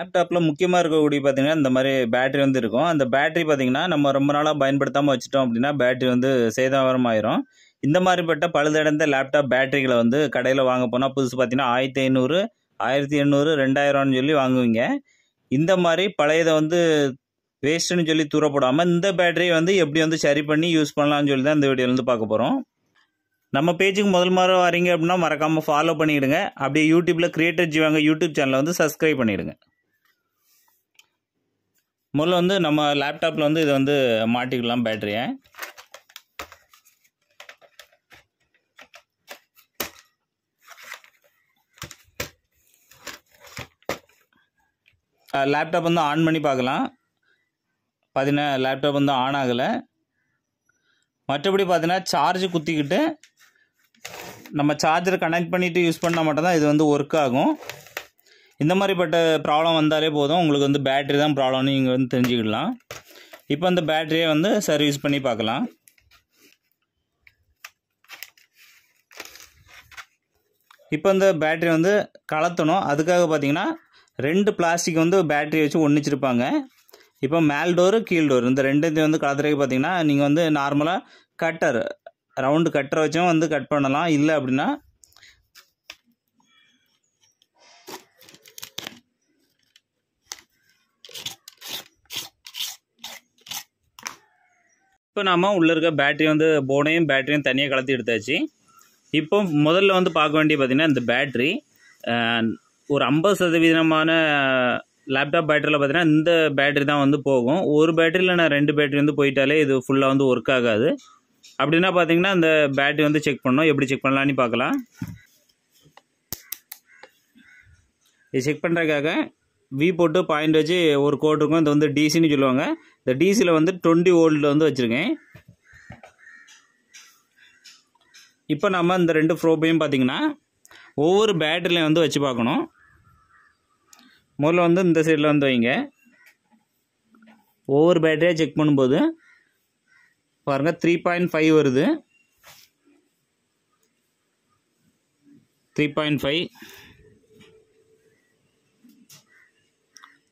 லேப்டாப்பில் முக்கியமாக இருக்கக்கூடிய பார்த்திங்கன்னா இந்த மாதிரி பேட்ரி வந்து இருக்கும் அந்த பேட்ரி பார்த்திங்கன்னா நம்ம ரொம்ப நாளாக பயன்படுத்தாமல் வச்சுட்டோம் அப்படின்னா பேட்ரி வந்து சேதாரம் ஆயிரும் இந்த மாதிரிப்பட்ட பழுதடைந்த லேப்டாப் பேட்டரிகளை வந்து கடையில் வாங்க போனால் புதுசு பார்த்திங்கன்னா ஆயிரத்தி ஐநூறு ஆயிரத்தி எண்ணூறு ரெண்டாயிரம்னு சொல்லி வாங்குவீங்க இந்த மாதிரி பழையதை வந்து வேஸ்ட்டுன்னு சொல்லி தூரப்படாமல் இந்த பேட்டரியை வந்து எப்படி வந்து சரி பண்ணி யூஸ் பண்ணலாம்னு சொல்லி தான் இந்த வீடியோலேருந்து பார்க்க போகிறோம் நம்ம பேஜுக்கு முதல் முறை வரீங்க அப்படின்னா மறக்காமல் ஃபாலோ பண்ணிவிடுங்க அப்படியே யூடியூப்பில் கிரியேட்டர் ஜீவாங்க யூடியூப் சேனலை வந்து சப்ஸ்கிரைப் பண்ணிவிடுங்க முதல்ல வந்து நம்ம லேப்டாப்பில் வந்து இதை வந்து மாட்டிக்கலாம் பேட்டரியை லேப்டாப் வந்து ஆன் பண்ணி பார்க்கலாம் பார்த்தீங்கன்னா லேப்டாப் வந்து ஆன் ஆகலை மற்றபடி பார்த்தீங்கன்னா சார்ஜ் குத்திக்கிட்டு நம்ம சார்ஜர் கனெக்ட் பண்ணிவிட்டு யூஸ் பண்ணால் மட்டும்தான் இது வந்து ஒர்க் ஆகும் இந்த மாதிரிப்பட்ட ப்ராப்ளம் வந்தாலே போதும் உங்களுக்கு வந்து பேட்ரி தான் ப்ராப்ளம்னு நீங்கள் வந்து தெரிஞ்சுக்கிடலாம் இப்போ அந்த பேட்ரியை வந்து சர்வீஸ் பண்ணி பார்க்கலாம் இப்போ இந்த பேட்ரி வந்து கலத்தணும் அதுக்காக பார்த்தீங்கன்னா ரெண்டு பிளாஸ்டிக் வந்து பேட்ரி வச்சு ஒன்றிச்சிருப்பாங்க இப்போ மேல் டோரு கீழ் டோர் இந்த ரெண்டுத்தையும் வந்து கலத்துறதுக்கு பார்த்தீங்கன்னா நீங்கள் வந்து நார்மலாக கட்டர் ரவுண்டு கட்டரை வச்சும் வந்து கட் பண்ணலாம் இல்லை அப்படின்னா இப்போ நாம் உள்ளே இருக்க பேட்டரி வந்து போனையும் பேட்டரியும் தனியாக கலத்தி எடுத்தாச்சு இப்போ முதல்ல வந்து பார்க்க வேண்டிய பார்த்திங்கன்னா இந்த பேட்ரி ஒரு ஐம்பது சதவீதமான லேப்டாப் பேட்டரியில் பார்த்தீங்கன்னா இந்த பேட்ரி தான் வந்து போகும் ஒரு பேட்டரியில் நான் ரெண்டு பேட்டரி வந்து போயிட்டாலே இது ஃபுல்லாக வந்து ஒர்க் ஆகாது அப்படின்னா பார்த்தீங்கன்னா அந்த பேட்டரி வந்து செக் பண்ணோம் எப்படி செக் பண்ணலான்னு பார்க்கலாம் இது செக் பண்ணுறதுக்காக வி போட்டு பாயிண்ட் வச்சு ஒரு கோட் இருக்கும் இது வந்து டிசின்னு சொல்லுவாங்க இந்த டிசியில் வந்து டுவெண்ட்டி ஓல்டில் வந்து வச்சுருக்கேன் இப்போ நம்ம இந்த ரெண்டு ஃப்ரோப்பையும் பார்த்திங்கன்னா ஒவ்வொரு பேட்டரியிலையும் வந்து வச்சு பார்க்கணும் முதல்ல வந்து இந்த சைடில் வந்து வைங்க ஒவ்வொரு பேட்டரியாக செக் பண்ணும்போது பாருங்கள் த்ரீ பாயிண்ட் ஃபைவ் வருது three point five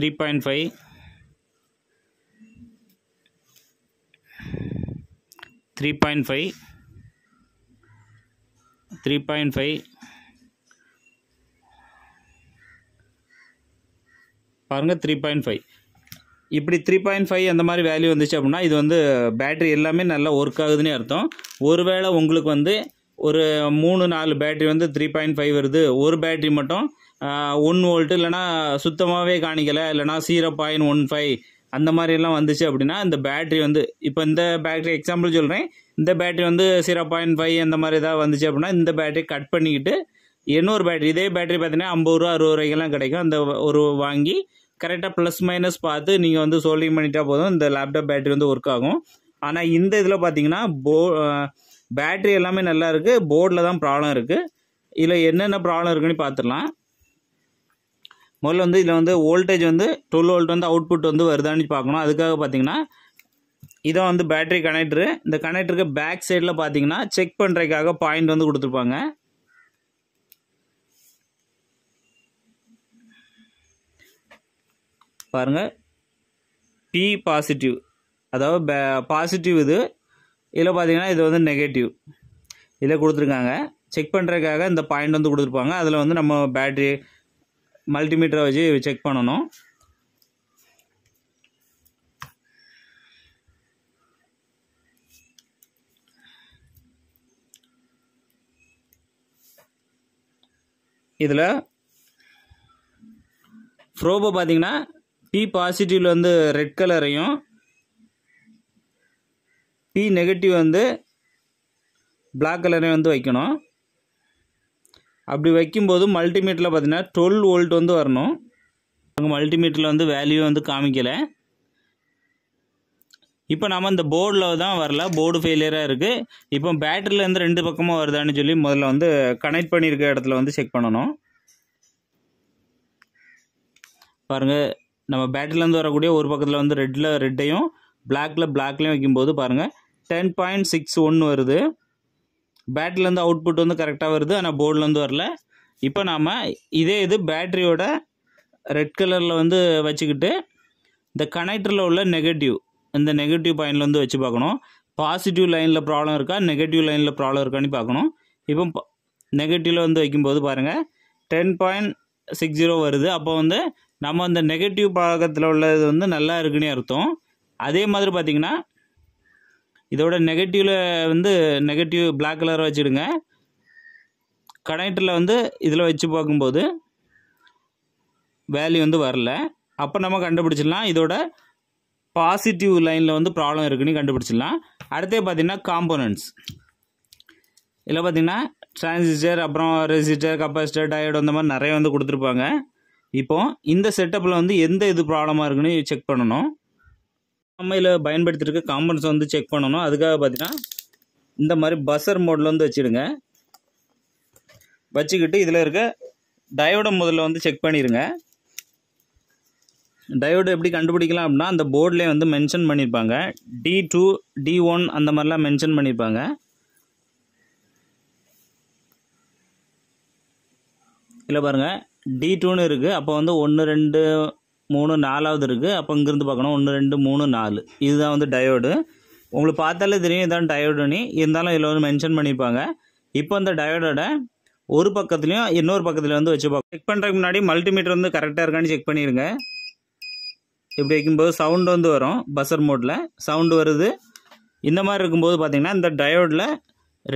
three point five three point five three point five பாருங்கள் த்ரீ பாயிண்ட் ஃபைவ் இப்படி த்ரீ பாயிண்ட் ஃபைவ் அந்த மாதிரி வேல்யூ வந்துச்சு அப்படின்னா இது வந்து பேட்ரி எல்லாமே நல்லா ஒர்க் ஆகுதுன்னு அர்த்தம் ஒருவேளை உங்களுக்கு வந்து ஒரு மூணு நாலு பேட்ரி வந்து த்ரீ பாயிண்ட் ஃபைவ் வருது ஒரு பேட்ரி மட்டும் ஒன் வோல்ட்டு இல்லைனா சுத்தமாகவே காணிக்கலை இல்லைனா சீரோ பாயிண்ட் ஒன் ஃபைவ் அந்த மாதிரிலாம் வந்துச்சு அப்படின்னா இந்த பேட்ரி வந்து இப்போ இந்த பேட்ரி எக்ஸாம்பிள் சொல்கிறேன் இந்த பேட்ரி வந்து சீரோ பாயிண்ட் ஃபைவ் அந்த மாதிரி ஏதாவது வந்துச்சு அப்படின்னா இந்த பேட்ரி கட் பண்ணிக்கிட்டு இன்னொரு பேட்ரி இதே பேட்ரி பார்த்தீங்கன்னா ஐம்பது ரூபா அறுபது ரூபாய்க்கெல்லாம் கிடைக்கும் அந்த ஒரு வாங்கி கரெக்டாக ப்ளஸ் மைனஸ் பார்த்து நீங்கள் வந்து சோல்டிங் பண்ணிட்டா போதும் இந்த லேப்டாப் பேட்ரி வந்து ஒர்க் ஆகும் ஆனால் இந்த இதில் பார்த்தீங்கன்னா போ பேட்ரி எல்லாமே நல்லா இருக்குது போர்டில் தான் ப்ராப்ளம் இருக்குது இதில் என்னென்ன ப்ராப்ளம் இருக்குன்னு பார்த்துடலாம் முதல்ல வந்து இதில் வந்து வோல்டேஜ் வந்து டுவெல் வோல்ட் வந்து அவுட்புட் வந்து வருதான்னு பார்க்கணும் அதுக்காக பார்த்தீங்கன்னா இதை வந்து பேட்டரி கனெக்டரு இந்த கனெக்டருக்கு பேக் சைடில் பார்த்தீங்கன்னா செக் பண்ணுறதுக்காக பாயிண்ட் வந்து கொடுத்துருப்பாங்க பாருங்கள் பி பாசிட்டிவ் அதாவது பாசிட்டிவ் இது இதில் பார்த்தீங்கன்னா இது வந்து நெகட்டிவ் இதில் கொடுத்துருக்காங்க செக் பண்ணுறதுக்காக இந்த பாயிண்ட் வந்து கொடுத்துருப்பாங்க அதில் வந்து நம்ம பேட்ரி மல்டிமீட்டரை வச்சு செக் பண்ணணும் இதில் ஃப்ரோபோ பார்த்தீங்கன்னா பி பாசிட்டிவில் வந்து ரெட் கலரையும் பி நெகட்டிவ் வந்து பிளாக் கலரையும் வந்து வைக்கணும் அப்படி வைக்கும்போது மல்டிமீட்டரில் பார்த்தீங்கன்னா டுவெல் வோல்ட் வந்து வரணும் அங்கே மல்டிமீட்டரில் வந்து வேல்யூ வந்து காமிக்கலை இப்போ நம்ம இந்த போர்டில் தான் வரல போர்டு ஃபெயிலியராக இருக்குது இப்போ பேட்டரியிலேருந்து ரெண்டு பக்கமாக வருதான்னு சொல்லி முதல்ல வந்து கனெக்ட் பண்ணியிருக்க இடத்துல வந்து செக் பண்ணணும் பாருங்கள் நம்ம பேட்டரியிலேருந்து வரக்கூடிய ஒரு பக்கத்தில் வந்து ரெட்டில் ரெட்டையும் பிளாக்கில் பிளாக்லேயும் வைக்கும்போது பாருங்கள் டென் பாயிண்ட் சிக்ஸ் ஒன்று வருது பேட்ரிலேருந்து அவுட்புட் வந்து கரெக்டாக வருது ஆனால் போர்ட்லேருந்து வரல இப்போ நாம் இதே இது பேட்ரியோட ரெட் கலரில் வந்து வச்சுக்கிட்டு இந்த கனெக்டரில் உள்ள நெகட்டிவ் இந்த நெகட்டிவ் பாயிண்டில் வந்து வச்சு பார்க்கணும் பாசிட்டிவ் லைனில் ப்ராப்ளம் இருக்கா நெகட்டிவ் லைனில் ப்ராப்ளம் இருக்கான்னு பார்க்கணும் இப்போ நெகட்டிவில் வந்து வைக்கும்போது பாருங்கள் டென் பாயிண்ட் சிக்ஸ் ஜீரோ வருது அப்போ வந்து நம்ம அந்த நெகட்டிவ் பாகத்தில் உள்ளது வந்து நல்லா இருக்குன்னு அர்த்தம் அதே மாதிரி பார்த்திங்கன்னா இதோட நெகட்டிவில் வந்து நெகட்டிவ் பிளாக் கலர் வச்சுடுங்க கனெக்டரில் வந்து இதில் வச்சு பார்க்கும்போது வேல்யூ வந்து வரல அப்போ நம்ம கண்டுபிடிச்சிடலாம் இதோட பாசிட்டிவ் லைனில் வந்து ப்ராப்ளம் இருக்குன்னு கண்டுபிடிச்சிடலாம் அடுத்தே பார்த்திங்கன்னா காம்போனன்ட்ஸ் இதில் பார்த்திங்கன்னா டிரான்சிஸ்டர் அப்புறம் ரெசிஸ்டர் கப்பாசிட்டர் டயோடு அந்த மாதிரி நிறைய வந்து கொடுத்துருப்பாங்க இப்போது இந்த செட்டப்பில் வந்து எந்த இது ப்ராப்ளமாக இருக்குன்னு செக் பண்ணணும் நம்ம இதில் பயன்படுத்திருக்க காம்பன்ஸ் வந்து செக் பண்ணணும் அதுக்காக பார்த்தீங்கன்னா இந்த மாதிரி பஸ்ஸர் மோடில் வந்து வச்சுடுங்க வச்சுக்கிட்டு இதில் இருக்க டயோடை முதல்ல வந்து செக் பண்ணிடுங்க டயோடு எப்படி கண்டுபிடிக்கலாம் அப்படின்னா அந்த போர்டிலே வந்து மென்ஷன் பண்ணியிருப்பாங்க டி டூ டி ஒன் அந்த மாதிரிலாம் மென்ஷன் பண்ணியிருப்பாங்க இல்லை பாருங்கள் டி டூன்னு இருக்குது அப்போ வந்து ஒன்று ரெண்டு மூணு நாலாவது இருக்குது அப்போ இங்கேருந்து பார்க்கணும் ஒன்று ரெண்டு மூணு நாலு இதுதான் வந்து டயோடு உங்களுக்கு பார்த்தாலே தெரியும் இதான் டயோடுன்னு இருந்தாலும் இதில் வந்து மென்ஷன் பண்ணியிருப்பாங்க இப்போ அந்த டயோடோட ஒரு பக்கத்துலேயும் இன்னொரு பக்கத்தில் வந்து வச்சு பார்க்கணும் செக் பண்ணுறதுக்கு முன்னாடி மல்டிமீட்டர் வந்து கரெக்டாக இருக்கான்னு செக் பண்ணிடுங்க இப்படி வைக்கும்போது சவுண்டு வந்து வரும் பஸ்ஸர் மோட்டில் சவுண்டு வருது இந்த மாதிரி இருக்கும்போது பார்த்திங்கன்னா இந்த டயோடில்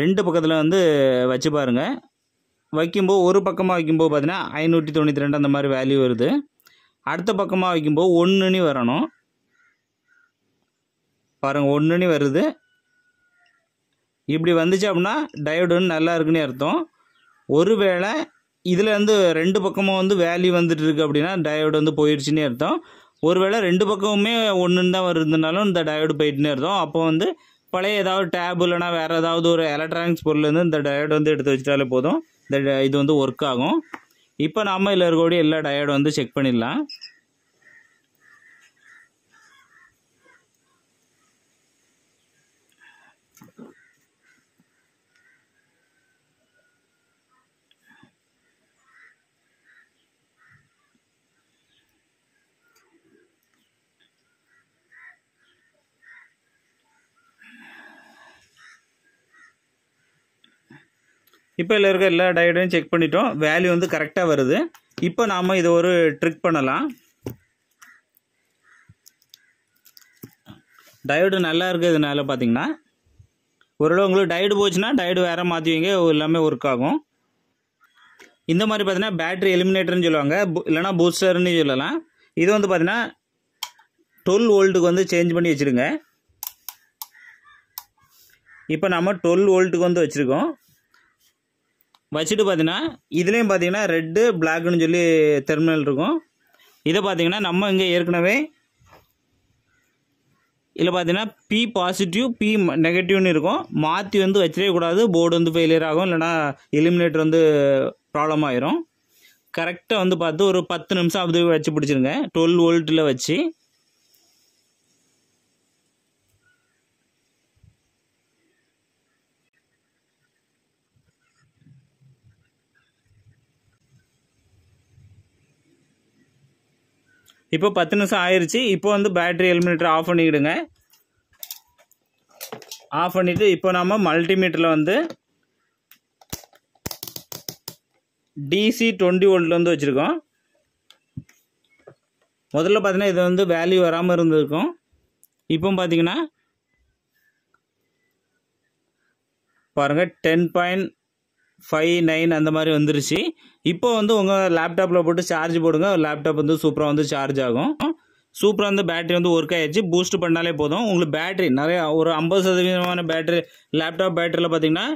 ரெண்டு பக்கத்தில் வந்து வச்சு பாருங்கள் வைக்கும்போது ஒரு பக்கமாக வைக்கும்போது பார்த்திங்கன்னா ஐநூற்றி தொண்ணூற்றி ரெண்டு அந்த மாதிரி வேல்யூ வருது அடுத்த பக்கமாக வைக்கும்போது ஒன்றுன்னு வரணும் பாருங்கள் ஒன்றுனி வருது இப்படி வந்துச்சு அப்படின்னா டயோடு நல்லா இருக்குன்னு அர்த்தம் ஒருவேளை இதுலேருந்து ரெண்டு பக்கமும் வந்து வேல்யூ வந்துட்டு இருக்கு அப்படின்னா டயோடு வந்து போயிடுச்சுன்னு அர்த்தம் ஒருவேளை ரெண்டு பக்கமுமே ஒன்றுன்னு தான் வருதுனாலும் இந்த டயோடு போயிட்டுன்னு அர்த்தம் அப்போ வந்து பழைய ஏதாவது டேப் இல்லைனா வேறு ஏதாவது ஒரு எலக்ட்ரானிக்ஸ் பொருள்லேருந்து இந்த டயோடு வந்து எடுத்து வச்சிட்டாலே போதும் இந்த இது வந்து ஒர்க் ஆகும் இப்போ நம்ம இல்லை இருக்கக்கூடிய எல்லா டயர்டும் வந்து செக் பண்ணிடலாம் இப்போ இல்லை இருக்க எல்லா டயோடையும் செக் பண்ணிட்டோம் வேல்யூ வந்து கரெக்டாக வருது இப்போ நாம் இதை ஒரு ட்ரிக் பண்ணலாம் டயோடு நல்லா இருக்கிறதுனால பார்த்தீங்கன்னா ஒருவேளை உங்களுக்கு டயடு போச்சுன்னா டயடு வேறு மாற்றுவீங்க எல்லாமே ஒர்க் ஆகும் இந்த மாதிரி பார்த்தீங்கன்னா பேட்ரி எலிமினேட்டர்னு சொல்லுவாங்க இல்லைனா பூஸ்டர்னு சொல்லலாம் இது வந்து பார்த்தீங்கன்னா டுவெல் வோல்ட்டுக்கு வந்து சேஞ்ச் பண்ணி வச்சுருங்க இப்போ நம்ம டுவெல் வோல்ட்டுக்கு வந்து வச்சுருக்கோம் வச்சுட்டு பார்த்தீங்கன்னா இதுலேயும் பார்த்தீங்கன்னா ரெட்டு பிளாக்னு சொல்லி தெர்மினல் இருக்கும் இதை பார்த்தீங்கன்னா நம்ம இங்கே ஏற்கனவே இதில் பார்த்தீங்கன்னா பி பாசிட்டிவ் பி நெகட்டிவ்னு இருக்கும் மாற்றி வந்து வச்சிடவே கூடாது போர்டு வந்து ஃபெயிலியர் ஆகும் இல்லைனா எலிமினேட்டர் வந்து ப்ராப்ளம் ஆயிரும் கரெக்டாக வந்து பார்த்து ஒரு பத்து நிமிஷம் அப்படி வச்சு பிடிச்சிருங்க டுவெல் வோல்ட்டில் வச்சு இப்போ பத்து நிமிஷம் ஆயிடுச்சு இப்போ வந்து பேட்ரி எலிமினேட்டர் ஆஃப் பண்ணிக்கிடுங்க ஆஃப் பண்ணிவிட்டு இப்போ நம்ம மல்டிமீட்டரில் வந்து டிசி டுவெண்ட்டி வோல்ட்டில் வந்து வச்சுருக்கோம் முதல்ல பார்த்தீங்கன்னா இது வந்து வேல்யூ வராமல் இருந்திருக்கும் இப்போ பார்த்தீங்கன்னா பாருங்கள் டென் பாயிண்ட் ஃபைவ் நைன் அந்த மாதிரி வந்துருச்சு இப்போ வந்து உங்கள் லேப்டாப்பில் போட்டு சார்ஜ் போடுங்க லேப்டாப் வந்து சூப்பராக வந்து சார்ஜ் ஆகும் சூப்பராக வந்து பேட்டரி வந்து ஒர்க் ஆயிடுச்சு பூஸ்ட் பண்ணாலே போதும் உங்களுக்கு பேட்டரி நிறைய ஒரு ஐம்பது சதவீதமான பேட்டரி லேப்டாப் பேட்டரியில் பார்த்தீங்கன்னா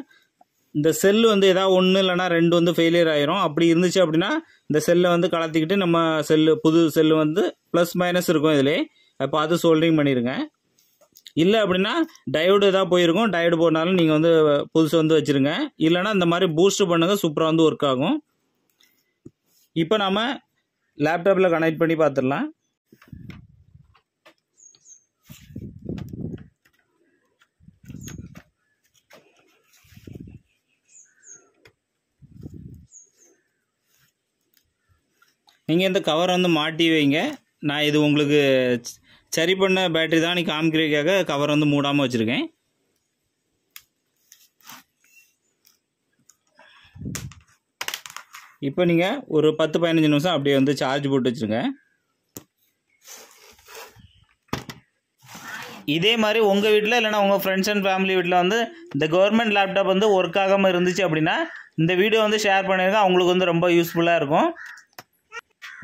இந்த செல்லு வந்து ஏதாவது ஒன்று இல்லைன்னா ரெண்டு வந்து ஃபெயிலியர் ஆயிரும் அப்படி இருந்துச்சு அப்படின்னா இந்த செல்லை வந்து கலத்திக்கிட்டு நம்ம செல்லு புது செல்லு வந்து ப்ளஸ் மைனஸ் இருக்கும் இதிலே அப்போ அது சோல்டரிங் பண்ணிடுங்க இல்லை அப்படின்னா டயோடு தான் போயிருக்கும் டயோடு போனாலும் நீங்கள் வந்து புதுசு வந்து வச்சுருங்க இல்லைனா இந்த மாதிரி பூஸ்ட் பண்ணுங்கள் சூப்பராக வந்து ஒர்க் ஆகும் இப்போ நாம் லேப்டாப்பில் கனெக்ட் பண்ணி பார்த்துடலாம் நீங்கள் இந்த கவர் வந்து மாட்டி வைங்க நான் இது உங்களுக்கு சரி பண்ண பேட்டரி தான் நீ காமிக்கிறதுக்காக கவர் வந்து மூடாமல் வச்சுருக்கேன் இப்போ நீங்கள் ஒரு பத்து பதினஞ்சு நிமிஷம் அப்படியே வந்து சார்ஜ் போட்டு வச்சுருங்க இதே மாதிரி உங்கள் வீட்டில் இல்லைனா உங்கள் ஃப்ரெண்ட்ஸ் அண்ட் ஃபேமிலி வீட்டில் வந்து இந்த கவர்மெண்ட் லேப்டாப் வந்து ஒர்க் ஆகாமல் இருந்துச்சு அப்படின்னா இந்த வீடியோ வந்து ஷேர் பண்ணியிருக்கேன் அவங்களுக்கு வந்து ரொம்ப யூஸ்ஃபுல்லாக இருக்கும்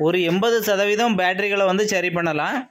ஒரு எண்பது சதவீதம் பேட்டரிகளை வந்து சரி பண்ணலாம்